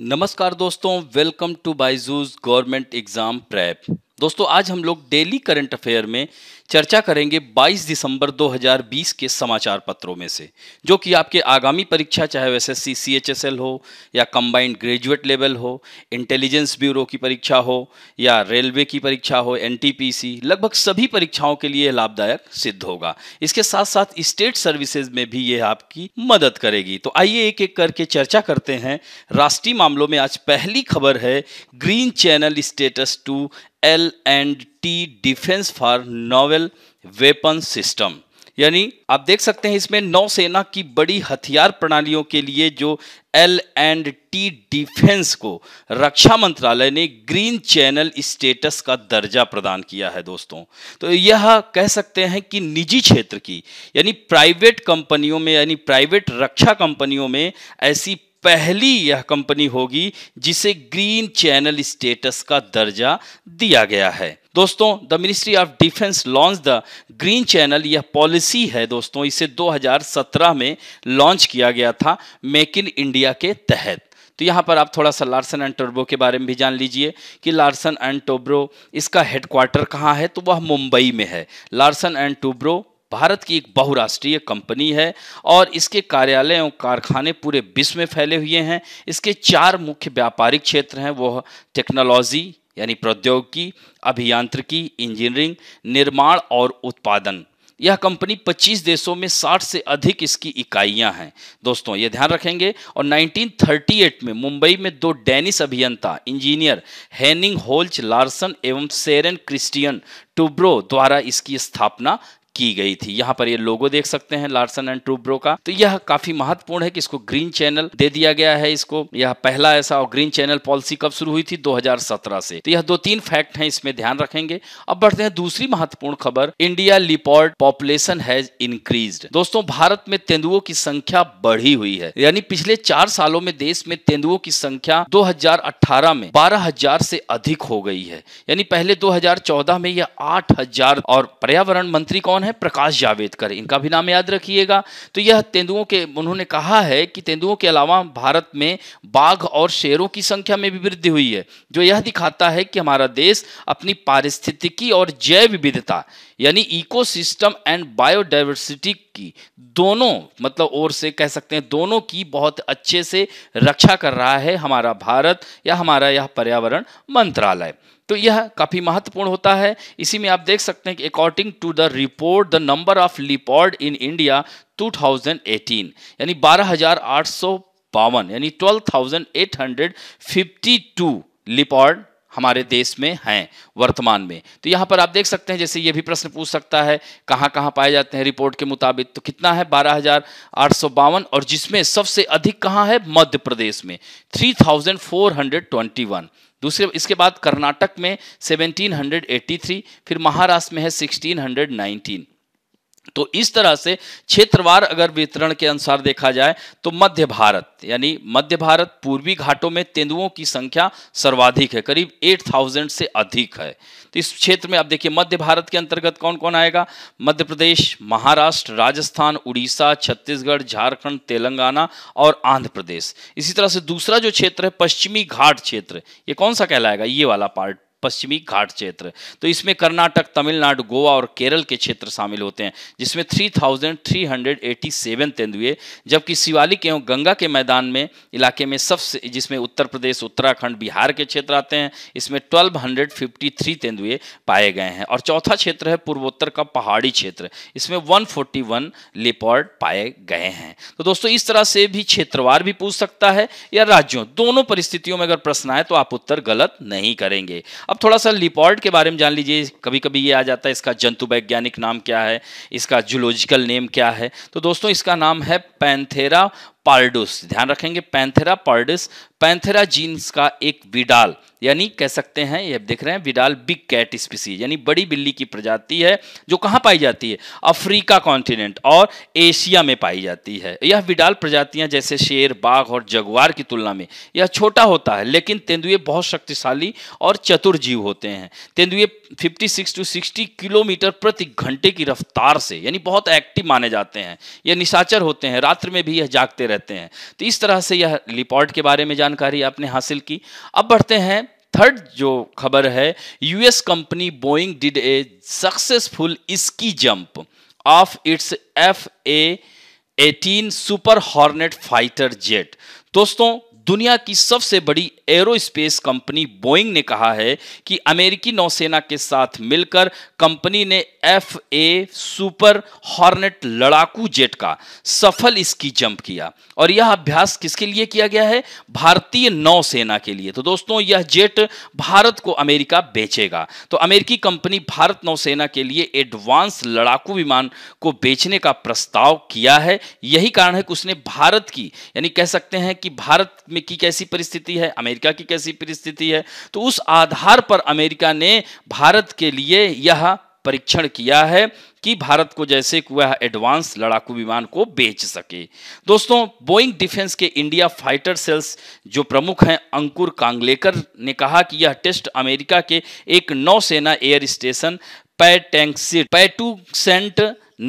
नमस्कार दोस्तों welcome to Byju's government exam prep दोस्तों आज हम लोग डेली करंट अफेयर में चर्चा करेंगे 22 दिसंबर 2020 के समाचार पत्रों में से जो कि आपके आगामी परीक्षा चाहे वह एस एस हो या कंबाइंड ग्रेजुएट लेवल हो इंटेलिजेंस ब्यूरो की परीक्षा हो या रेलवे की परीक्षा हो सी लगभग सभी परीक्षाओं के लिए लाभदायक सिद्ध होगा इसके साथ साथ स्टेट सर्विसेज में भी ये आपकी मदद करेगी तो आइए एक एक करके चर्चा करते हैं राष्ट्रीय मामलों में आज पहली खबर है green channel status to L and T defence for novel weapon system यानी आप देख सकते हैं इसमें नौसेना की बड़ी हथियार प्रणालियों के लिए जो एल एंड टी डिफेंस को रक्षा मंत्रालय ने ग्रीन चैनल स्टेटस का दर्जा प्रदान किया है दोस्तों तो यह कह सकते हैं कि निजी क्षेत्र की यानी प्राइवेट कंपनियों में यानी प्राइवेट रक्षा कंपनियों में ऐसी पहली यह कंपनी होगी जिसे ग्रीन चैनल स्टेटस का दर्जा दिया गया है दोस्तों the ministry of defence launch the green channel यह पॉलिसी है दोस्तों इसे 2017 में लॉन्च किया गया था मेक इन इंडिया के तहत तो यहाँ पर आप थोड़ा सा लार्सन एंड टोब्रो के बारे में भी जान लीजिए कि लार्सन एंड टोब्रो इसका हेडक्वार्टर कहाँ है तो वह मुंबई में है लार्सन एंड टोब्रो भारत की एक बहुराष्ट्रीय कंपनी है और इसके कार्यालय और कारखाने पूरे विश्व में फैले हुए हैं इसके चार मुख्य व्यापारिक क्षेत्र हैं वो टेक्नोलॉजी यानी प्रौद्योगिकी अभियांत्रिकी इंजीनियरिंग निर्माण और उत्पादन यह कंपनी 25 देशों में 60 से अधिक इसकी इकाइयां हैं दोस्तों ये ध्यान रखेंगे और 1938 में मुंबई में दो डेनिस अभियंता इंजीनियर हैनिंग होल्च लार्सन एवं सेरेन क्रिस्टियन टुब्रो द्वारा इसकी स्थापना की गई थी यहाँ पर ये लोगो देख सकते हैं लार्सन एंड ट्रूब्रो का तो यह काफी महत्वपूर्ण है कि इसको ग्रीन चैनल दे दिया गया है इसको यह पहला ऐसा और ग्रीन चैनल पॉलिसी कब शुरू हुई थी 2017 से तो यह दो तीन फैक्ट हैं इसमें ध्यान रखेंगे अब बढ़ते हैं दूसरी महत्वपूर्ण खबर India leopard population has increase दोस्तों भारत में तेंदुओं की संख्या बढ़ी हुई है यानी पिछले चार सालों में देश में तेंदुओं की संख्या दो में बारह से अधिक हो गई है यानी पहले दो में यह आठ और पर्यावरण मंत्री कौन कौन है प्रकाश जावेदकर इनका भी नाम याद रखिएगा तो यह तेंदुओं के उन्होंने कहा है कि तेंदुओं के अलावा भारत में बाघ और शेरों की संख्या में भी वृद्धि हुई है जो यह दिखाता है कि हमारा देश अपनी पारिस्थितिकी और जैव विविधता यानी इकोसिस्टम एंड बायोडाइवर्सिटी की दोनों मतलब ओर से कह सकते हैं दोनों की बहुत अच्छे से रक्षा कर रहा है हमारा भारत या हमारा यह पर्यावरण मंत्रालय तो यह काफ़ी महत्वपूर्ण होता है इसी में आप देख सकते हैं कि according to the report the number of leopard in India 2018 यानी बारह हजार आठ सौ बावन यानी टू लिपॉर्ड हमारे देश में हैं वर्तमान में तो यहाँ पर आप देख सकते हैं जैसे ये भी प्रश्न पूछ सकता है कहाँ कहाँ पाए जाते हैं रिपोर्ट के मुताबिक तो कितना है बारह और जिसमें सबसे अधिक कहाँ है मध्य प्रदेश में 3421 दूसरे इसके बाद कर्नाटक में 1783 फिर महाराष्ट्र में है 1619 तो इस तरह से क्षेत्रवार अगर वितरण के अनुसार देखा जाए तो मध्य भारत यानी मध्य भारत पूर्वी घाटों में तेंदुओं की संख्या सर्वाधिक है करीब 8000 से अधिक है तो इस क्षेत्र में आप देखिए मध्य भारत के अंतर्गत कौन कौन आएगा मध्य प्रदेश महाराष्ट्र राजस्थान उड़ीसा छत्तीसगढ़ झारखंड तेलंगाना और आंध्र प्रदेश इसी तरह से दूसरा जो क्षेत्र है पश्चिमी घाट क्षेत्र ये कौन सा कहलाएगा ये वाला पार्ट पश्चिमी घाट क्षेत्र तो इसमें कर्नाटक तमिलनाडु गोवा और केरल के क्षेत्र शामिल होते हैं जिसमें 3,387 तेंदुए जबकि शिवालिक एवं गंगा के मैदान में इलाके में सबसे जिसमें उत्तर प्रदेश उत्तराखंड बिहार के क्षेत्र आते हैं इसमें 1253 तेंदुए पाए गए हैं और चौथा क्षेत्र है पूर्वोत्तर का पहाड़ी क्षेत्र इसमें वन लेपर्ड पाए गए हैं तो दोस्तों इस तरह से भी क्षेत्रवार भी पूछ सकता है या राज्यों दोनों परिस्थितियों में अगर प्रश्न आए तो आप उत्तर गलत नहीं करेंगे अब थोड़ा सा लिपॉर्ड के बारे में जान लीजिए कभी कभी ये आ जाता है इसका जंतु वैज्ञानिक नाम क्या है इसका जूलॉजिकल नेम क्या है तो दोस्तों इसका नाम है पैंथेरा पार्डुस ध्यान रखेंगे पैंथेरा पार्डिस पैंथेरा जीन्स का एक विडाल यानी कह सकते हैं ये देख रहे हैं विडाल बिग कैट स्पीसी यानी बड़ी बिल्ली की प्रजाति है जो कहाँ पाई जाती है अफ्रीका कॉन्टिनेंट और एशिया में पाई जाती है यह विडाल प्रजातियां जैसे शेर बाघ और जगुआर की तुलना में यह छोटा होता है लेकिन तेंदुए बहुत शक्तिशाली और चतुर जीव होते हैं तेंदुए फिफ्टी टू सिक्सटी किलोमीटर प्रति घंटे की रफ्तार से यानी बहुत एक्टिव माने जाते हैं यह निशाचर होते हैं रात्र में भी यह जागते रहते हैं तो इस तरह से यह रिपोर्ट के बारे में जानकारी आपने हासिल की अब बढ़ते हैं थर्ड जो खबर है US company Boeing did a successful इसकी jump off its F A eighteen super hornet fighter jet दोस्तों दुनिया की सबसे बड़ी एरोस्पेस कंपनी बोइंग ने कहा है कि अमेरिकी नौसेना के साथ मिलकर कंपनी ने एफ ए सुपर हॉर्नेट लड़ाकू जेट का सफल इसकी जंप किया और यह अभ्यास किसके लिए किया गया है भारतीय नौसेना के लिए तो दोस्तों यह जेट भारत को अमेरिका बेचेगा तो अमेरिकी कंपनी भारत नौसेना के लिए एडवांस लड़ाकू विमान को बेचने का प्रस्ताव किया है यही कारण है कि उसने भारत की यानी कह सकते हैं कि भारत में की कैसी परिस्थिति है अमेरिका की कैसी परिस्थिति है तो उस आधार पर अमेरिका ने भारत के लिए यह परीक्षण किया है कि भारत को जैसे वह एडवांस लड़ाकू विमान को बेच सके दोस्तों बोइंग डिफेंस के इंडिया फाइटर सेल्स जो प्रमुख हैं अंकुर कांगलेकर ने कहा कि यह टेस्ट अमेरिका के एक नौसेना एयर स्टेशन पैटैंक्सिट पैटू सेंट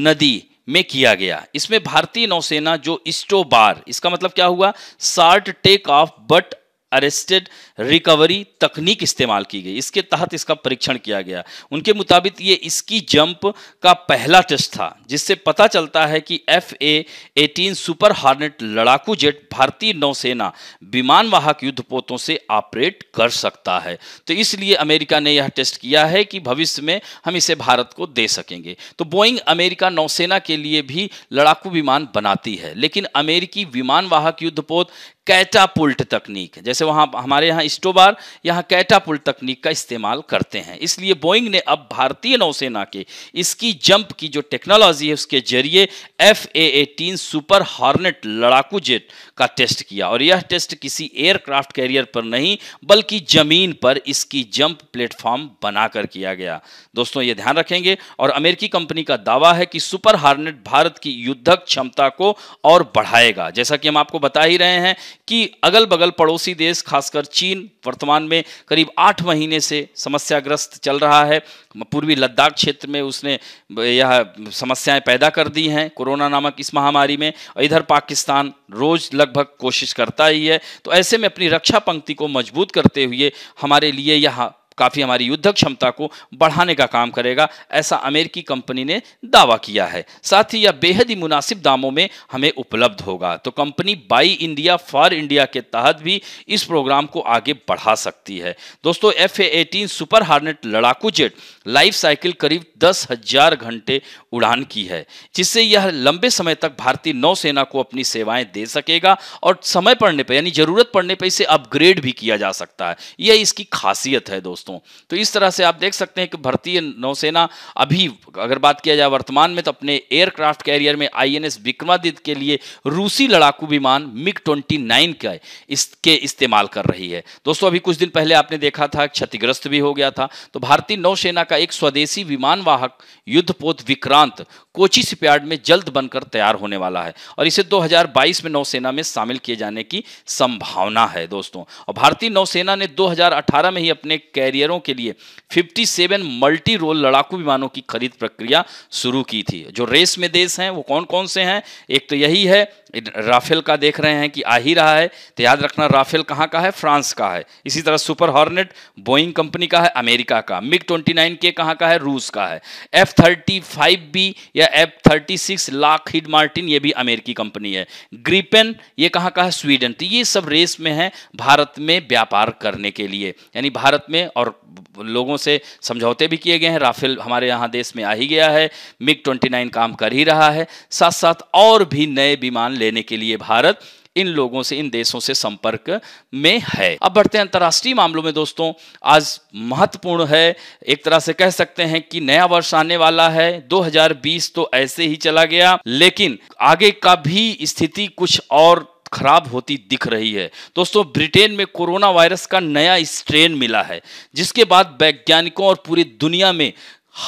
नदी में किया गया इसमें भारतीय नौसेना जो इस्टो बार इसका मतलब क्या हुआ short take off but arrested recovery तकनीक इस्तेमाल की गई इसके तहत इसका परीक्षण किया गया उनके मुताबिक ये इसकी जंप का पहला टेस्ट था जिससे पता चलता है कि F A eighteen super hornet लड़ाकू जेट भारतीय नौसेना विमान वाहक युद्धपोतों से ऑपरेट कर सकता है तो इसलिए अमेरिका ने यह टेस्ट किया है कि भविष्य में हम इसे भारत को दे सकेंगे तो बोइंग अमेरिका नौसेना के लिए भी लड़ाकू विमान बनाती है लेकिन अमेरिकी विमान वाहक युद्धपोत कैटापुल्ट तकनीक जैसे वहाँ हमारे यहाँ स्टोबार यहाँ कैटापुल्ट तकनीक का इस्तेमाल करते हैं इसलिए बोइंग ने अब भारतीय नौसेना के इसकी जंप की जो टेक्नोलॉजी है उसके जरिए F A eighteen super hornet लड़ाकू जेट का टेस्ट किया और यह टेस्ट किसी एयरक्राफ्ट कैरियर पर नहीं बल्कि जमीन पर इसकी जंप प्लेटफॉर्म बनाकर किया गया दोस्तों ये ध्यान रखेंगे और अमेरिकी कंपनी का दावा है कि सुपर हार्नेट भारत की युद्धक क्षमता को और बढ़ाएगा जैसा कि हम आपको बता ही रहे हैं कि अगल बगल पड़ोसी देश खासकर चीन वर्तमान में करीब आठ महीने से समस्याग्रस्त चल रहा है पूर्वी लद्दाख क्षेत्र में उसने यह समस्याएं पैदा कर दी हैं कोरोना नामक इस महामारी में और इधर पाकिस्तान रोज़ लगभग कोशिश करता ही है तो ऐसे में अपनी रक्षा पंक्ति को मजबूत करते हुए हमारे लिए यह काफ़ी हमारी युद्ध क्षमता को बढ़ाने का काम करेगा ऐसा अमेरिकी कंपनी ने दावा किया है साथ ही यह बेहद ही मुनासिब दामों में हमें उपलब्ध होगा तो company buy India for India के तहत भी इस प्रोग्राम को आगे बढ़ा सकती है दोस्तों F A eighteen super hornet लड़ाकू जेट लाइफ साइकिल करीब दस हजार घंटे उड़ान की है जिससे यह लंबे समय तक भारतीय नौसेना को अपनी सेवाएं दे सकेगा और समय पड़ने पर यानी जरूरत पड़ने पर इसे अपग्रेड भी किया जा सकता है यह इसकी खासियत है दोस्तों दोस्तों तो इस तरह से आप देख सकते हैं कि भारतीय नौसेना अभी अगर बात किया जाए वर्तमान में तो अपने एयरक्राफ्ट कैरियर में आईएनएस विक्रमादित्य के लिए रूसी लड़ाकू विमान मिग 29 का इसके इस्तेमाल कर रही है दोस्तों अभी कुछ दिन पहले आपने देखा था क्षतिग्रस्त भी हो गया था तो भारतीय नौसेना का एक स्वदेशी विमान वाहक युद्धपोत विक्रांत कोची सिपयार्ड में जल्द बनकर तैयार होने वाला है और इसे 2022 में नौसेना में शामिल किए जाने की संभावना है दोस्तों और भारतीय नौसेना ने 2018 में ही अपने कैरियरों के लिए 57 मल्टी रोल लड़ाकू विमानों की खरीद प्रक्रिया शुरू की थी जो रेस में देश हैं वो कौन कौन से हैं एक तो यही है राफेल का देख रहे हैं कि आ ही रहा है तो याद रखना राफेल कहाँ का है फ्रांस का है इसी तरह सुपर हॉर्नेट बोइंग कंपनी का है अमेरिका का मिग ट्वेंटी नाइन के कहाँ का है रूस का है एफ थर्टी फाइव बी या F thirty six Lockheed Martin ये भी अमेरिकी कंपनी है ग्रीपेन ये कहाँ का है स्वीडन तो ये सब रेस में है भारत में व्यापार करने के लिए यानी भारत में और लोगों से समझौते भी किए गए हैं राफेल हमारे यहाँ देश में आ ही गया है मिग 29 काम कर ही रहा है साथ साथ और भी नए विमान लेने के लिए भारत इन लोगों से इन देशों से संपर्क में है अब बढ़ते हैं अंतर्राष्ट्रीय मामलों में दोस्तों आज महत्वपूर्ण है एक तरह से कह सकते हैं कि नया वर्ष आने वाला है 2020 तो ऐसे ही चला गया लेकिन आगे का भी स्थिति कुछ और खराब होती दिख रही है दोस्तों ब्रिटेन में कोरोना वायरस का नया स्ट्रेन मिला है जिसके बाद वैज्ञानिकों और पूरी दुनिया में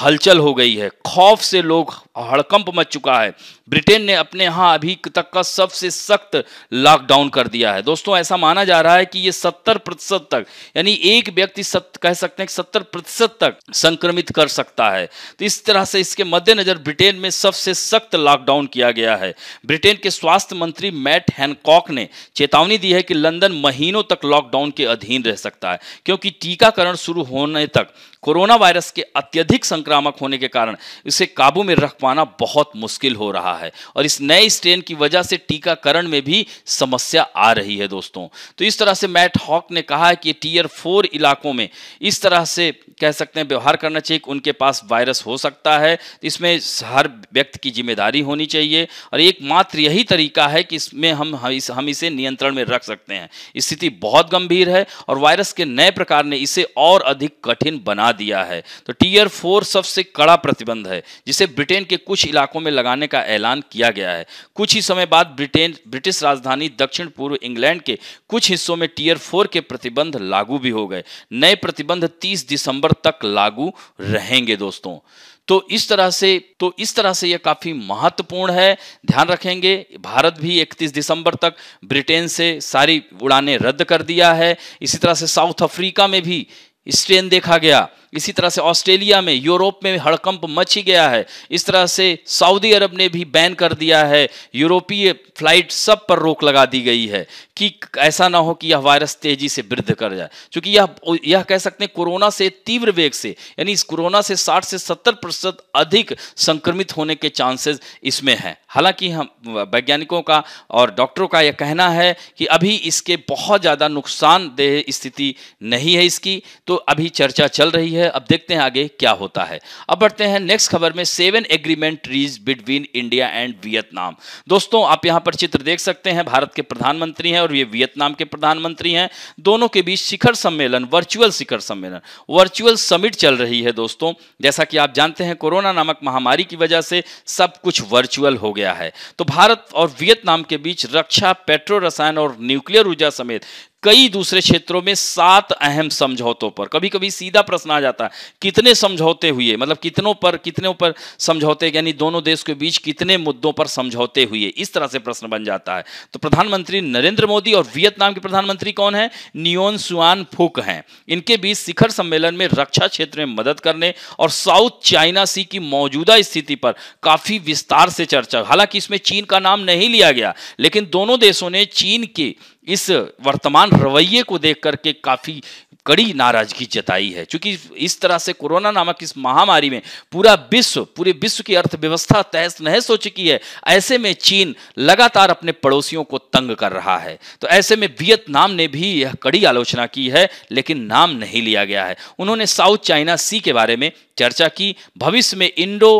हलचल हो गई है खौफ से लोग हड़कंप मच चुका है ब्रिटेन ने अपने यहां अभी तक का सबसे सख्त लॉकडाउन कर दिया है दोस्तों ऐसा माना जा रहा है कि ये सत्तर प्रतिशत तक यानी एक व्यक्ति सत, कह सकते हैं कि सत्तर प्रतिशत तक संक्रमित कर सकता है तो इस तरह से इसके मद्देनजर ब्रिटेन में सबसे सख्त लॉकडाउन किया गया है ब्रिटेन के स्वास्थ्य मंत्री मैट हैनकॉक ने चेतावनी दी है कि लंदन महीनों तक लॉकडाउन के अधीन रह सकता है क्योंकि टीकाकरण शुरू होने तक कोरोना वायरस के अत्यधिक संक्रामक होने के कारण इसे काबू में रख पाना बहुत मुश्किल हो रहा है और इस नए स्ट्रेन की वजह से टीकाकरण में भी समस्या आ रही है दोस्तों तो इस तरह से मैट हॉक ने कहा है कि टीयर फोर इलाकों में इस तरह से कह सकते हैं व्यवहार करना चाहिए उनके पास वायरस हो सकता है इसमें हर व्यक्ति की जिम्मेदारी होनी चाहिए और एकमात्र यही तरीका है कि इसमें हम हम इसे नियंत्रण में रख सकते हैं स्थिति बहुत गंभीर है और वायरस के नए प्रकार ने इसे और अधिक कठिन बना दिया है तो टीयर फोर सबसे कड़ा प्रतिबंध है जिसे ब्रिटेन के के कुछ इलाकों में लगाने का ऐलान किया गया है कुछ ही समय बाद ब्रिटेन ब्रिटिश राजधानी दक्षिण पूर्व इंग्लैंड के कुछ हिस्सों में टीयर फोर के प्रतिबंध लागू भी हो गए नए प्रतिबंध 30 दिसंबर तक लागू रहेंगे दोस्तों तो इस तरह से तो इस तरह से यह काफी महत्वपूर्ण है ध्यान रखेंगे भारत भी 31 दिसंबर तक ब्रिटेन से सारी उड़ानें रद्द कर दिया है इसी तरह से साउथ अफ्रीका में भी स्ट्रेन देखा गया इसी तरह से ऑस्ट्रेलिया में यूरोप में हड़कंप मच ही गया है इस तरह से सऊदी अरब ने भी बैन कर दिया है यूरोपीय फ्लाइट सब पर रोक लगा दी गई है कि ऐसा ना हो कि यह वायरस तेजी से वृद्ध कर जाए क्योंकि यह यह कह सकते हैं कोरोना से तीव्र वेग से यानी इस कोरोना से 60 से 70 प्रतिशत अधिक संक्रमित होने के चांसेस इसमें हैं हालांकि हम वैज्ञानिकों का और डॉक्टरों का यह कहना है कि अभी इसके बहुत ज़्यादा नुकसानदेह स्थिति नहीं है इसकी तो अभी चर्चा चल रही है अब देखते हैं आगे क्या होता है अब बढ़ते हैं नेक्स्ट खबर में seven agreements between India and Vietnam दोस्तों आप यहाँ पर चित्र देख सकते हैं भारत के प्रधानमंत्री हैं और ये वियतनाम के प्रधानमंत्री हैं दोनों के बीच शिखर सम्मेलन वर्चुअल शिखर सम्मेलन वर्चुअल समिट चल रही है दोस्तों जैसा कि आप जानते हैं कोरोना नामक महामारी की वजह से सब कुछ वर्चुअल हो गया गया है तो भारत और वियतनाम के बीच रक्षा पेट्रो रसायन और न्यूक्लियर ऊर्जा समेत कई दूसरे क्षेत्रों में सात अहम समझौतों पर कभी कभी सीधा प्रश्न आ जाता है कितने समझौते हुए मतलब कितनों पर कितने पर समझौते यानी दोनों देश के बीच कितने मुद्दों पर समझौते हुए इस तरह से प्रश्न बन जाता है तो प्रधानमंत्री नरेंद्र मोदी और वियतनाम के प्रधानमंत्री कौन है नियोन सुआन फुक हैं इनके बीच शिखर सम्मेलन में रक्षा क्षेत्र में मदद करने और साउथ चाइना सी की मौजूदा स्थिति पर काफी विस्तार से चर्चा हालांकि इसमें चीन का नाम नहीं लिया गया लेकिन दोनों देशों ने चीन की इस वर्तमान रवैये को देख करके काफ़ी कड़ी नाराजगी जताई है क्योंकि इस तरह से कोरोना नामक इस महामारी में पूरा विश्व पूरे विश्व की अर्थव्यवस्था तहस नहस हो चुकी है ऐसे में चीन लगातार अपने पड़ोसियों को तंग कर रहा है तो ऐसे में वियतनाम ने भी यह कड़ी आलोचना की है लेकिन नाम नहीं लिया गया है उन्होंने साउथ चाइना सी के बारे में चर्चा की भविष्य में इंडो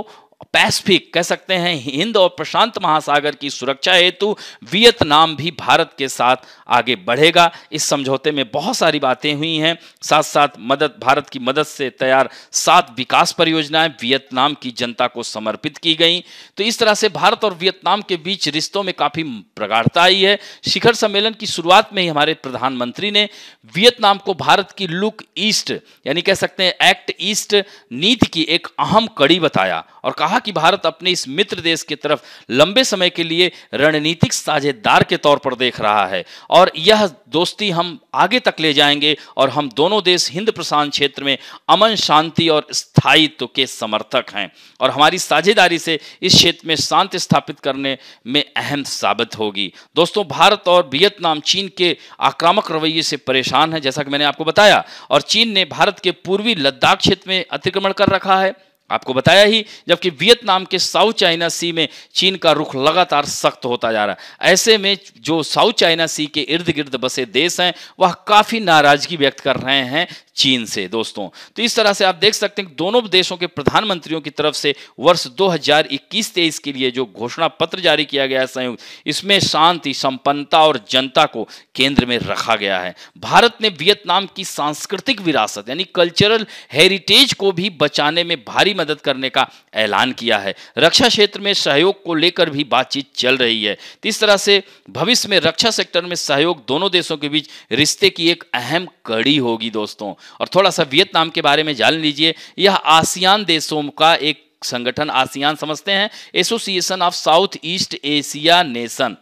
पैसिफिक कह सकते हैं हिंद और प्रशांत महासागर की सुरक्षा हेतु वियतनाम भी भारत के साथ आगे बढ़ेगा इस समझौते में बहुत सारी बातें हुई हैं साथ साथ मदद भारत की मदद से तैयार सात विकास परियोजनाएं वियतनाम की जनता को समर्पित की गई तो इस तरह से भारत और वियतनाम के बीच रिश्तों में काफ़ी प्रगाढ़ता आई है शिखर सम्मेलन की शुरुआत में ही हमारे प्रधानमंत्री ने वियतनाम को भारत की लुक ईस्ट यानी कह सकते हैं एक्ट ईस्ट नीति की एक अहम कड़ी बताया और कहा कि भारत अपने इस मित्र देश की तरफ लंबे समय के लिए रणनीतिक साझेदार के तौर पर देख रहा है और यह दोस्ती हम आगे तक ले जाएंगे और हम दोनों देश हिंद प्रशांत क्षेत्र में अमन शांति और स्थायित्व के समर्थक हैं और हमारी साझेदारी से इस क्षेत्र में शांति स्थापित करने में अहम साबित होगी दोस्तों भारत और वियतनाम चीन के आक्रामक रवैये से परेशान है जैसा कि मैंने आपको बताया और चीन ने भारत के पूर्वी लद्दाख क्षेत्र में अतिक्रमण कर रखा है आपको बताया ही जबकि वियतनाम के साउथ चाइना सी में चीन का रुख लगातार सख्त होता जा रहा है ऐसे में जो साउथ चाइना सी के इर्द गिर्द बसे देश हैं वह काफ़ी नाराजगी व्यक्त कर रहे हैं चीन से दोस्तों तो इस तरह से आप देख सकते हैं दोनों देशों के प्रधानमंत्रियों की तरफ से वर्ष 2021-23 के लिए जो घोषणा पत्र जारी किया गया है संयुक्त इसमें शांति संपन्नता और जनता को केंद्र में रखा गया है भारत ने वियतनाम की सांस्कृतिक विरासत यानी कल्चरल हेरिटेज को भी बचाने में भारी मदद करने का ऐलान किया है रक्षा क्षेत्र में सहयोग को लेकर भी बातचीत चल रही है तो इस तरह से भविष्य में रक्षा सेक्टर में सहयोग दोनों देशों के बीच रिश्ते की एक अहम कड़ी होगी दोस्तों और थोड़ा सा वियतनाम के बारे में जान लीजिए यह आसियान देशों का एक संगठन आसियान समझते हैं association of south east Asia nation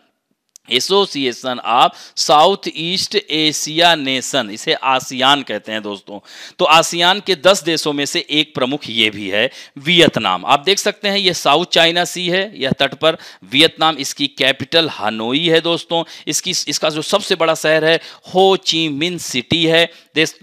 association of south east Asia nation इसे आसियान कहते हैं दोस्तों तो आसियान के दस देशों में से एक प्रमुख ये भी है वियतनाम आप देख सकते हैं यह साउथ चाइना सी है यह तट पर वियतनाम इसकी कैपिटल हनोई है दोस्तों इसकी इसका जो सबसे बड़ा शहर है हो ची मिन सिटी है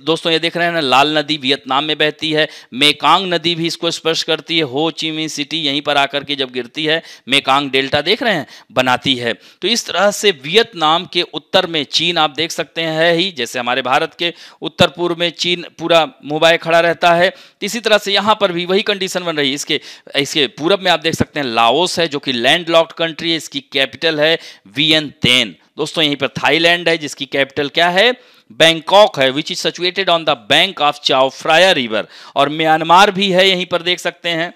दोस्तों ये देख रहे हैं ना लाल नदी वियतनाम में बहती है मेकांग नदी भी इसको स्पर्श करती है हो ची मिन सिटी यहीं पर आकर के जब गिरती है मेकांग डेल्टा देख रहे हैं बनाती है तो इस तरह तरह से वियतनाम के उत्तर में चीन आप देख सकते हैं ही जैसे हमारे भारत के उत्तर पूर्व में चीन पूरा मोबाइल खड़ा रहता है इसी तरह से यहाँ पर भी वही कंडीशन बन रही है इसके इसके पूरब में आप देख सकते हैं लाओस है जो कि लैंड कंट्री है इसकी कैपिटल है तेन दोस्तों यहीं पर थाईलैंड है जिसकी कैपिटल क्या है बैंकॉक है which is situated on the bank of Chao Phraya river और म्यांमार भी है यहीं पर देख सकते हैं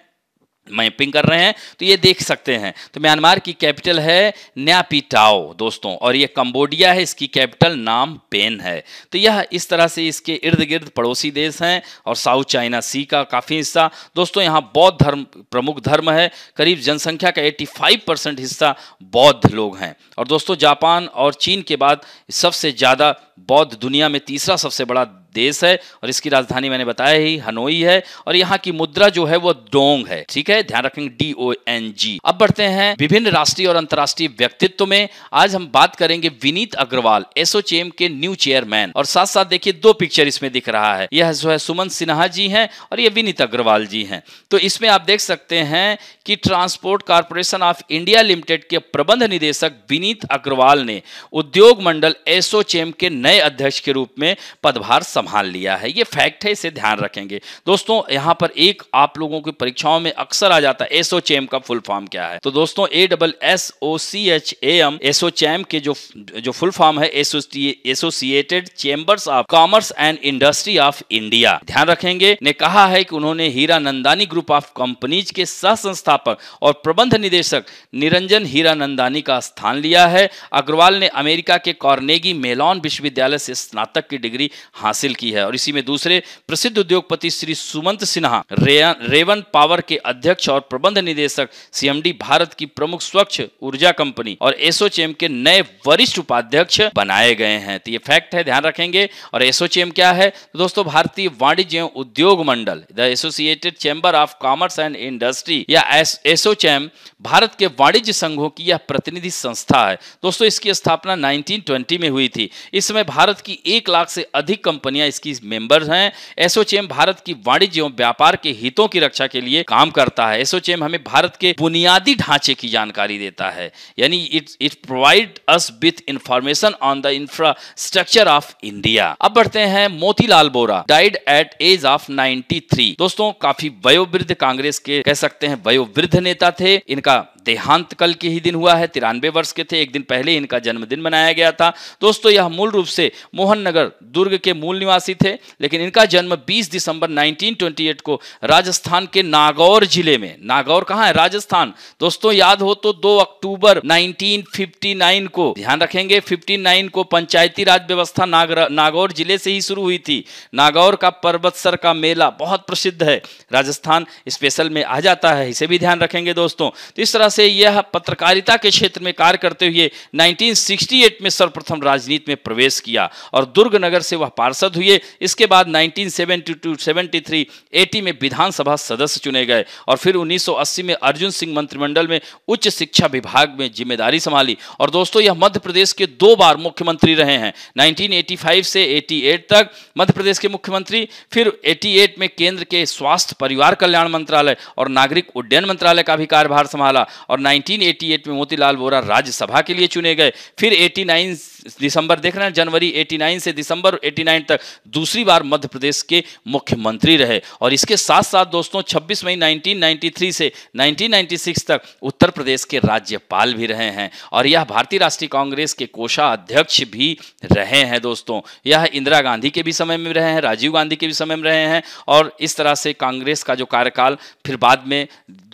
मैपिंग कर रहे हैं तो ये देख सकते हैं तो म्यांमार की कैपिटल है न्यापीटाओ दोस्तों और ये कंबोडिया है इसकी कैपिटल नाम पेन है तो यह इस तरह से इसके इर्द गिर्द पड़ोसी देश हैं और साउथ चाइना सी का काफ़ी हिस्सा दोस्तों यहाँ बौद्ध धर्म प्रमुख धर्म है करीब जनसंख्या का 85 परसेंट हिस्सा बौद्ध लोग हैं और दोस्तों जापान और चीन के बाद सबसे ज़्यादा बौद्ध दुनिया में तीसरा सबसे बड़ा देश है और इसकी राजधानी मैंने बताया ही हनोई है और यहाँ की मुद्रा जो है वो डोंग है ठीक है ध्यान रखेंगे डी ओ एन जी अब बढ़ते हैं विभिन्न राष्ट्रीय और अंतर्राष्ट्रीय व्यक्तित्व में आज हम बात करेंगे विनीत अग्रवाल एसओचेम के न्यू चेयरमैन और साथ साथ देखिए दो पिक्चर इसमें दिख रहा है यह जो है सुमन सिन्हा जी हैं और ये विनीत अग्रवाल जी हैं तो इसमें आप देख सकते हैं कि transport corporation of India limited के प्रबंध निदेशक विनीत अग्रवाल ने उद्योग मंडल एसओचेम के नए अध्यक्ष के रूप में पदभार संभाला संभाल लिया है ये फैक्ट है इसे ध्यान रखेंगे दोस्तों यहाँ पर एक आप लोगों की परीक्षाओं में अक्सर आ जाता है एसओ चैम का फुल फॉर्म क्या है तो दोस्तों A double S O C H A M ASSOCHAM के जो जो फुल फॉर्म है associated chambers of commerce and industry of India ध्यान रखेंगे ने कहा है कि उन्होंने Hiranandani group of companies के सह संस्थापक और प्रबंध निदेशक निरंजन हीरा नंदानी का स्थान लिया है अग्रवाल ने अमेरिका के कॉर्नेगी मेलॉन विश्वविद्यालय से स्नातक की डिग्री हासिल शामिल की है और इसी में दूसरे प्रसिद्ध उद्योगपति श्री सुमंत सिन्हा रेवन पावर के अध्यक्ष और प्रबंध निदेशक सीएमडी भारत की प्रमुख स्वच्छ ऊर्जा कंपनी और एसोचेम के नए वरिष्ठ उपाध्यक्ष बनाए गए हैं तो ये फैक्ट है ध्यान रखेंगे और एसोचेम क्या है तो दोस्तों भारतीय वाणिज्य उद्योग मंडल the associated chamber of commerce and industry या एसोचैम भारत के वाणिज्य संघों की यह प्रतिनिधि संस्था है दोस्तों इसकी स्थापना 1920 में हुई थी इस समय भारत की एक लाख से अधिक कंपनियां कंपनियां इसकी मेंबर्स हैं एसोचेम भारत की वाणिज्य एवं व्यापार के हितों की रक्षा के लिए काम करता है एसोचेम हमें भारत के बुनियादी ढांचे की जानकारी देता है यानी it it provide us with information on the infrastructure of India अब बढ़ते हैं Motilal Vora died at age of 93 दोस्तों काफी वयोवृद्ध कांग्रेस के कह सकते हैं वयोवृद्ध नेता थे इनका देहांत कल के ही दिन हुआ है तिरानवे वर्ष के थे एक दिन पहले इनका जन्मदिन मनाया गया था दोस्तों यह मूल रूप से मोहन नगर दुर्ग के मूल निवासी थे लेकिन इनका जन्म 20 दिसंबर 1928 को राजस्थान के नागौर जिले में नागौर कहाँ है राजस्थान दोस्तों याद हो तो 2 अक्टूबर 1959 को ध्यान रखेंगे 59 को पंचायती राज व्यवस्था नागौर जिले से ही शुरू हुई थी नागौर का पर्वत का मेला बहुत प्रसिद्ध है राजस्थान स्पेशल में आ जाता है इसे भी ध्यान रखेंगे दोस्तों तो इस तरह से यह पत्रकारिता के क्षेत्र में कार्य करते हुए 1968 में सर्वप्रथम राजनीति में प्रवेश किया और दुर्ग नगर से वह पार्षद हुए इसके बाद 1972, 73, 80 में विधानसभा सदस्य चुने गए और फिर 1980 में अर्जुन सिंह मंत्रिमंडल में उच्च शिक्षा विभाग में जिम्मेदारी संभाली और दोस्तों यह मध्य प्रदेश के दो बार मुख्यमंत्री रहे हैं नाइनटीन से एटी तक मध्य प्रदेश के मुख्यमंत्री फिर एटी में केंद्र के स्वास्थ्य परिवार कल्याण मंत्रालय और नागरिक उड्डयन मंत्रालय का भी कार्यभार संभाला और 1988 में मोतीलाल वोरा राज्यसभा के लिए चुने गए फिर 89 दिसंबर देख रहे हैं जनवरी 89 से दिसंबर 89 तक दूसरी बार मध्य प्रदेश के मुख्यमंत्री रहे और इसके साथ साथ दोस्तों 26 मई 1993 से 1996 तक उत्तर प्रदेश के राज्यपाल भी रहे हैं और यह भारतीय राष्ट्रीय कांग्रेस के कोषाध्यक्ष भी रहे हैं दोस्तों यह इंदिरा गांधी के भी समय में रहे हैं राजीव गांधी के भी समय में रहे हैं और इस तरह से कांग्रेस का जो कार्यकाल फिर बाद में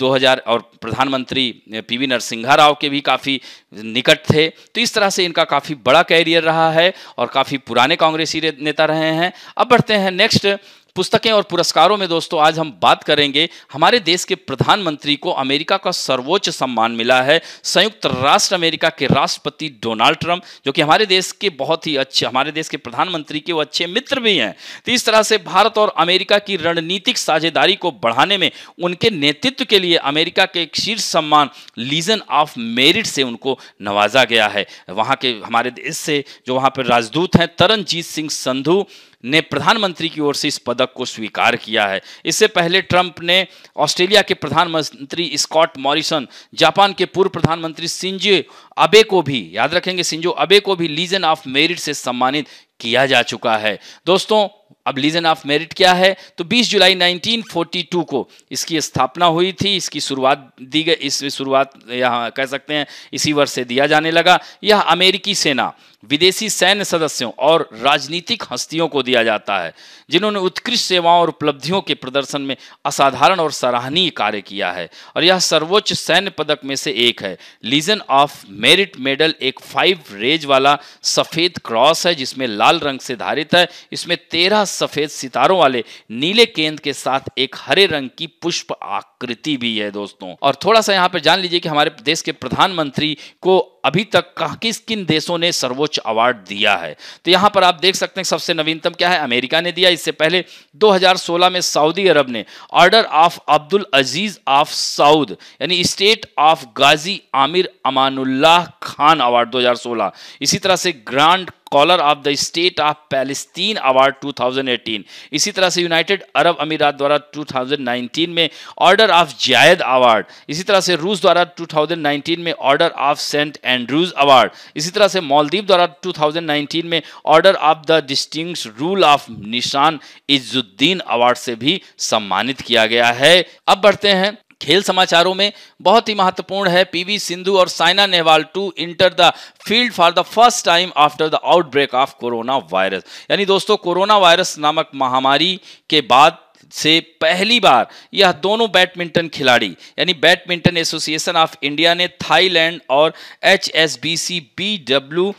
दो और प्रधानमंत्री पी वी नरसिंहा राव के भी काफ़ी निकट थे तो इस तरह से इनका काफ़ी बड़ा कैरियर रहा है और काफ़ी पुराने कांग्रेसी नेता रहे हैं अब बढ़ते हैं नेक्स्ट पुस्तकें और पुरस्कारों में दोस्तों आज हम बात करेंगे हमारे देश के प्रधानमंत्री को अमेरिका का सर्वोच्च सम्मान मिला है संयुक्त राष्ट्र अमेरिका के राष्ट्रपति डोनाल्ड ट्रंप जो कि हमारे देश के बहुत ही अच्छे हमारे देश के प्रधानमंत्री के वो अच्छे मित्र भी हैं तो इस तरह से भारत और अमेरिका की रणनीतिक साझेदारी को बढ़ाने में उनके नेतृत्व के लिए अमेरिका के एक शीर्ष सम्मान लीजन ऑफ मेरिट से उनको नवाजा गया है वहाँ के हमारे देश से जो वहाँ पर राजदूत हैं तरनजीत सिंह संधू ने प्रधानमंत्री की ओर से इस पदक को स्वीकार किया है इससे पहले ट्रंप ने ऑस्ट्रेलिया के प्रधानमंत्री स्कॉट मॉरिसन जापान के पूर्व प्रधानमंत्री सिंजे अबे को भी याद रखेंगे सिंजो अबे को भी लीजन ऑफ मेरिट से सम्मानित किया जा चुका है दोस्तों अब लीजन ऑफ मेरिट क्या है तो 20 जुलाई 1942 को इसकी स्थापना हुई थी इसकी शुरुआत दी गई इस शुरुआत यहाँ कह सकते हैं इसी वर्ष से दिया जाने लगा यह अमेरिकी सेना विदेशी सैन्य सदस्यों और राजनीतिक हस्तियों को दिया जाता है जिन्होंने उत्कृष्ट सेवाओं और उपलब्धियों के प्रदर्शन में असाधारण और सराहनीय कार्य किया है और यह सर्वोच्च सैन्य पदक में से एक है लीजन ऑफ मेरिट मेडल एक फाइव रेज वाला सफ़ेद क्रॉस है जिसमें लाल रंग से धारित है इसमें तेरह सफ़ेद सितारों वाले नीले केंद्र के साथ एक हरे रंग की पुष्प आकृति भी है दोस्तों और थोड़ा सा यहाँ पर जान लीजिए कि हमारे देश के प्रधानमंत्री को अभी तक किस किन देशों ने सर्वोच्च सर्वोच्च अवार्ड दिया है तो यहां पर आप देख सकते हैं सबसे नवीनतम क्या है अमेरिका ने दिया इससे पहले 2016 में सऊदी अरब ने order of Abdul Aziz of Saud यानी state of Ghazi Amir Amanullah Khan award 2016 इसी तरह से grand scholar of the state of Palestine award 2018 इसी तरह से यूनाइटेड अरब अमीरात द्वारा 2019 में ऑर्डर ऑफ जायद अवार्ड इसी तरह से रूस द्वारा 2019 में order of Saint Andrew's award इसी तरह से मालदीव द्वारा 2019 में order of the distinguished rule of Nishan Izzuddin award से भी सम्मानित किया गया है अब बढ़ते हैं खेल समाचारों में बहुत ही महत्वपूर्ण है पीवी सिंधु और Saina Nehwal to enter the field for the first time after the outbreak of corona virus यानी दोस्तों कोरोना वायरस नामक महामारी के बाद से पहली बार यह दोनों बैडमिंटन खिलाड़ी यानी बैडमिंटन एसोसिएशन ऑफ इंडिया ने थाईलैंड और H S B C B W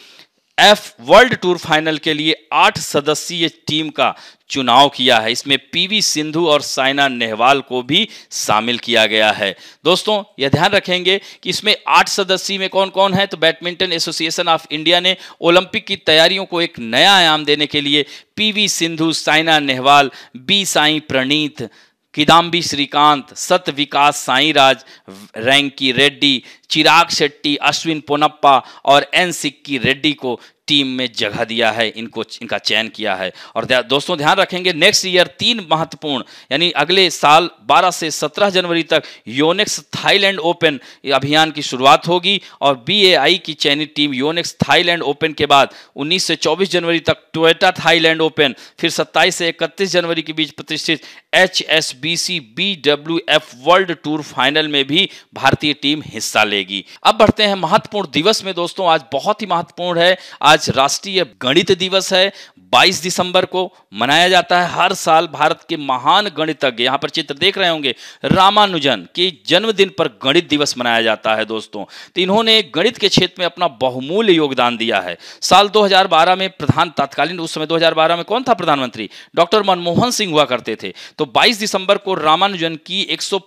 F world tour final के लिए आठ सदस्यीय टीम का चुनाव किया है इसमें पीवी सिंधु और साइना नेहवाल को भी शामिल किया गया है दोस्तों यह ध्यान रखेंगे कि इसमें आठ सदस्य में कौन कौन है तो बैडमिंटन एसोसिएशन ऑफ इंडिया ने ओलंपिक की तैयारियों को एक नया आयाम देने के लिए PV Sindhu Saina Nehwal B Sai Praneeth Kidambi Srikanth Satwik Sai राज रैंकी रेड्डी चिराग शेट्टी अश्विन पोनप्पा और एन सिक्की रेड्डी को टीम में जगह दिया है इनको इनका चयन किया है और दोस्तों ध्यान रखेंगे नेक्स्ट ईयर तीन महत्वपूर्ण यानी अगले साल 12 से 17 जनवरी तक योनेक्स थाईलैंड ओपन अभियान की शुरुआत होगी और बी की चयनित टीम योनेक्स थाईलैंड ओपन के बाद उन्नीस से चौबीस जनवरी तक टोयटा थाईलैंड ओपन फिर सत्ताईस से इकतीस जनवरी के बीच प्रतिष्ठित H S B C B W F world tour final में भी भारतीय टीम हिस्सा लेगी अब बढ़ते हैं महत्वपूर्ण दिवस में दोस्तों आज बहुत ही महत्वपूर्ण है आज आज राष्ट्रीय गणित दिवस है 22 दिसंबर को मनाया जाता है हर साल भारत के महान गणितज्ञ यहां पर चित्र देख रहे होंगे रामानुजन के जन्मदिन पर गणित दिवस मनाया जाता है दोस्तों तो इन्होंने गणित के क्षेत्र में अपना बहुमूल्य योगदान दिया है साल 2012 में प्रधान तत्कालीन उस समय 2012 में कौन था प्रधानमंत्री डॉक्टर मनमोहन सिंह हुआ करते थे तो बाईस दिसंबर को रामानुजन की एक सौ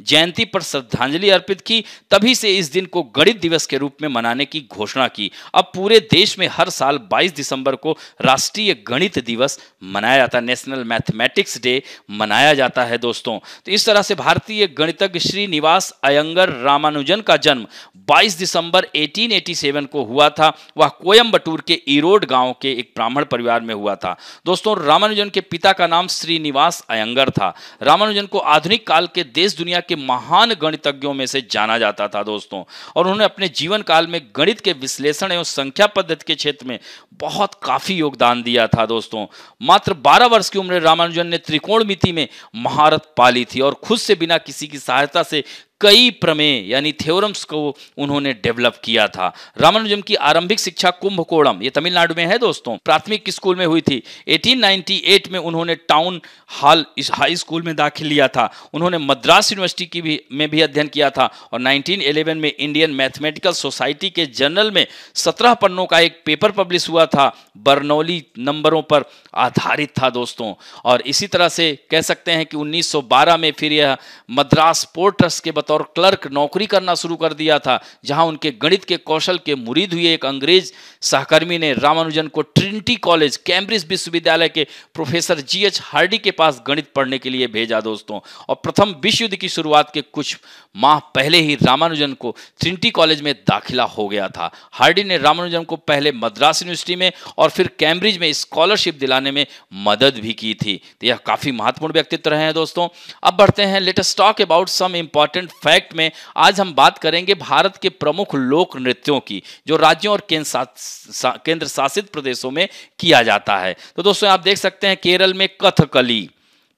जयंती पर श्रद्धांजलि अर्पित की तभी से इस दिन को गणित दिवस के रूप में मनाने की घोषणा की अब पूरे देश में हर साल 22 दिसंबर को राष्ट्रीय गणित दिवस मनाया जाता है नेशनल मैथमेटिक्स डे मनाया जाता है दोस्तों तो इस तरह से भारतीय गणितज्ञ श्रीनिवास अयंगर रामानुजन का जन्म 22 दिसंबर 1887 को हुआ था वह कोयम्बटूर के ईरोड गांव के एक ब्राह्मण परिवार में हुआ था दोस्तों रामानुजन के पिता का नाम श्रीनिवास अयंगर था रामानुजन को आधुनिक काल के देश दुनिया के महान गणितज्ञों में से जाना जाता था दोस्तों और उन्होंने अपने जीवन काल में गणित गणित के विश्लेषण एवं संख्या पद्धति के क्षेत्र में बहुत काफ़ी योगदान दिया था दोस्तों मात्र 12 वर्ष की उम्र रामानुजन ने त्रिकोणमिति में महारत पाली थी और खुद से बिना किसी की सहायता से कई प्रमेय यानी थ्योरम्स को उन्होंने डेवलप किया था रामानुजम की आरंभिक शिक्षा कुंभकोणम ये तमिलनाडु में है दोस्तों प्राथमिक स्कूल में हुई थी 1898 में उन्होंने टाउन हॉल इस हाई स्कूल में दाखिल लिया था उन्होंने मद्रास यूनिवर्सिटी की भी में भी अध्ययन किया था और 1911 में इंडियन मैथमेटिकल सोसाइटी के जर्नल में सत्रह पन्नों का एक पेपर पब्लिश हुआ था बर्नौली नंबरों पर आधारित था दोस्तों और इसी तरह से कह सकते हैं कि उन्नीस में फिर यह मद्रास पोर्ट ट्रस्ट के बतौर क्लर्क नौकरी करना शुरू कर दिया था जहां उनके गणित के कौशल के मुरीद हुए एक अंग्रेज सहकर्मी ने रामानुजन को ट्रिनिटी कॉलेज कैम्ब्रिज विश्वविद्यालय के प्रोफेसर जी एच हार्डी के पास गणित पढ़ने के लिए भेजा दोस्तों और प्रथम विश्व युद्ध की शुरुआत के कुछ माह पहले ही रामानुजन को ट्रिनिटी कॉलेज में दाखिला हो गया था हार्डी ने रामानुजन को पहले मद्रास यूनिवर्सिटी में और फिर कैम्ब्रिज में स्कॉलरशिप दिलाने में मदद भी की थी तो यह काफी महत्वपूर्ण व्यक्तित्व रहे हैं दोस्तों अब बढ़ते हैं latest talk about some important fact में आज हम बात करेंगे भारत के प्रमुख लोक नृत्यों की जो राज्यों और केंद्र केंद्र शासित प्रदेशों में किया जाता है तो दोस्तों आप देख सकते हैं केरल में कथकली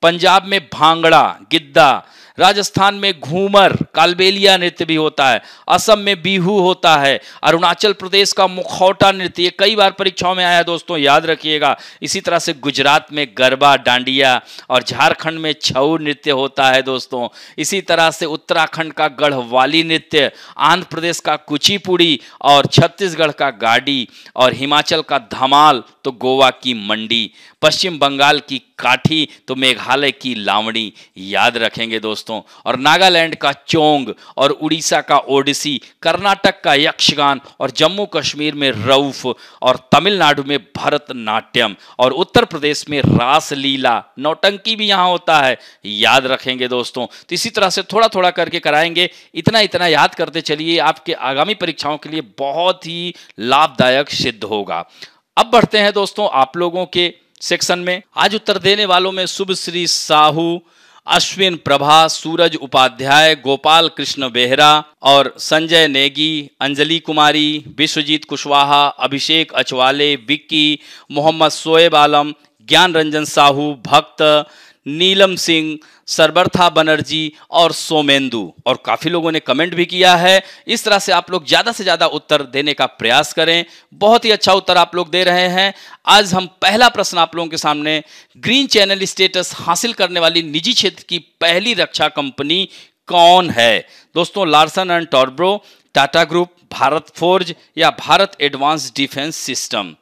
पंजाब में भांगड़ा गिद्दा राजस्थान में घूमर कालबेलिया नृत्य भी होता है असम में बिहू होता है अरुणाचल प्रदेश का मुखौटा नृत्य कई बार परीक्षाओं में आया दोस्तों याद रखिएगा इसी तरह से गुजरात में गरबा डांडिया और झारखंड में छऊ नृत्य होता है दोस्तों इसी तरह से उत्तराखंड का गढ़वाली नृत्य आंध्र प्रदेश का कुचिपुड़ी और छत्तीसगढ़ का गाड़ी और हिमाचल का धमाल तो गोवा की मंडी पश्चिम बंगाल की काठी तो मेघालय की लावणी याद रखेंगे दोस्तों और नागालैंड का चोंग और उड़ीसा का ओडिसी कर्नाटक का यक्षगान और जम्मू कश्मीर में रऊफ और तमिलनाडु में भरतनाट्यम और उत्तर प्रदेश में रासलीला नौटंकी भी यहाँ होता है याद रखेंगे दोस्तों तो इसी तरह से थोड़ा थोड़ा करके कराएंगे इतना इतना याद करते चलिए आपके आगामी परीक्षाओं के लिए बहुत ही लाभदायक सिद्ध होगा अब बढ़ते हैं दोस्तों आप लोगों के सेक्शन में आज उत्तर देने वालों में शुभश्री साहू अश्विन प्रभा सूरज उपाध्याय गोपाल कृष्ण बेहरा और संजय नेगी अंजलि कुमारी विश्वजीत कुशवाहा अभिषेक अचवाले विक्की मोहम्मद सोएब आलम ज्ञान रंजन साहू भक्त नीलम सिंह सरबरथा बनर्जी और सोमेंदु और काफ़ी लोगों ने कमेंट भी किया है इस तरह से आप लोग ज़्यादा से ज़्यादा उत्तर देने का प्रयास करें बहुत ही अच्छा उत्तर आप लोग दे रहे हैं आज हम पहला प्रश्न आप लोगों के सामने ग्रीन चैनल स्टेटस हासिल करने वाली निजी क्षेत्र की पहली रक्षा कंपनी कौन है दोस्तों Larsen and Toubro Tata group Bharat forge या Bharat advance defence system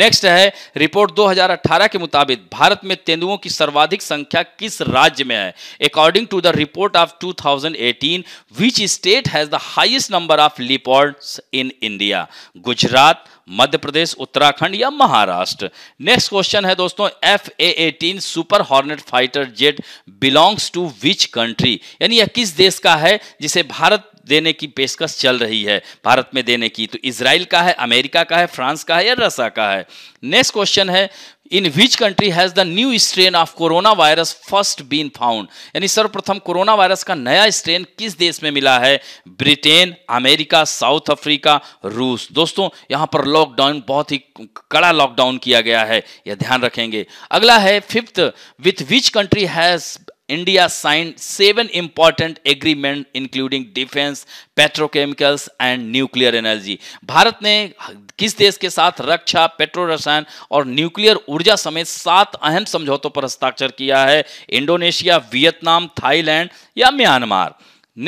next है रिपोर्ट 2018 के मुताबिक भारत में तेंदुओं की सर्वाधिक संख्या किस राज्य में है according to the report of 2018 which state has the highest number of leopards in India Gujarat Madhya Pradesh Uttarakhand या महाराष्ट्र नेक्स्ट क्वेश्चन है दोस्तों F A eighteen super hornet fighter jet belongs to which country यानी यह किस देश का है जिसे भारत देने की पेशकश चल रही है भारत में देने की तो इसराइल का है अमेरिका का है फ्रांस का है या रसा का है नेक्स्ट क्वेश्चन है in which country has the new strain of corona virus first been found यानी सर्वप्रथम कोरोना वायरस का नया स्ट्रेन किस देश में मिला है ब्रिटेन अमेरिका साउथ अफ्रीका रूस दोस्तों यहां पर लॉकडाउन बहुत ही कड़ा लॉकडाउन किया गया है यह ध्यान रखेंगे अगला है fifth with which country has India signed seven important agreement including defense, petrochemicals and nuclear energy. Bharat ने किस देश के साथ रक्षा पेट्रो रसायन और न्यूक्लियर ऊर्जा समेत सात अहम समझौतों पर हस्ताक्षर किया है इंडोनेशिया वियतनाम थाईलैंड या म्यांमार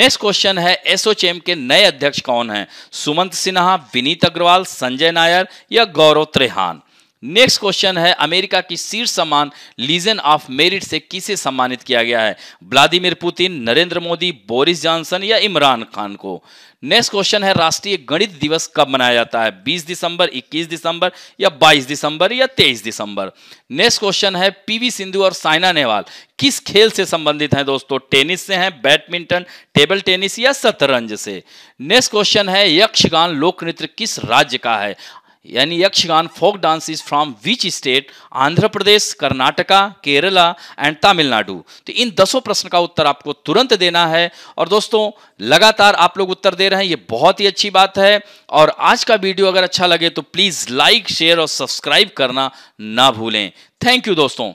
नेक्स्ट क्वेश्चन है एसोचेम के नए अध्यक्ष कौन हैं सुमंत सिन्हा विनीत अग्रवाल संजय नायर या गौरव त्रेहान नेक्स्ट क्वेश्चन है अमेरिका की शीर्ष सम्मान लीजन ऑफ मेरिट से किसे सम्मानित किया गया है Vladimir Putin Narendra Modi Boris Johnson या इमरान खान को नेक्स्ट क्वेश्चन है राष्ट्रीय गणित दिवस कब मनाया जाता है 20 दिसंबर 21 दिसंबर या 22 दिसंबर या 23 दिसंबर नेक्स्ट क्वेश्चन है पीवी सिंधु और साइना नेहवाल किस खेल से संबंधित हैं दोस्तों टेनिस से हैं बैडमिंटन टेबल टेनिस या शतरंज से नेक्स्ट क्वेश्चन है यक्षगान लोक नृत्य किस राज्य का है यानी Yakshagana folk dance is from which state Andhra Pradesh Karnataka Kerala and Tamil Nadu तो इन दसों प्रश्न का उत्तर आपको तुरंत देना है और दोस्तों लगातार आप लोग उत्तर दे रहे हैं ये बहुत ही अच्छी बात है और आज का वीडियो अगर अच्छा लगे तो प्लीज़ लाइक शेयर और सब्सक्राइब करना ना भूलें थैंक यू दोस्तों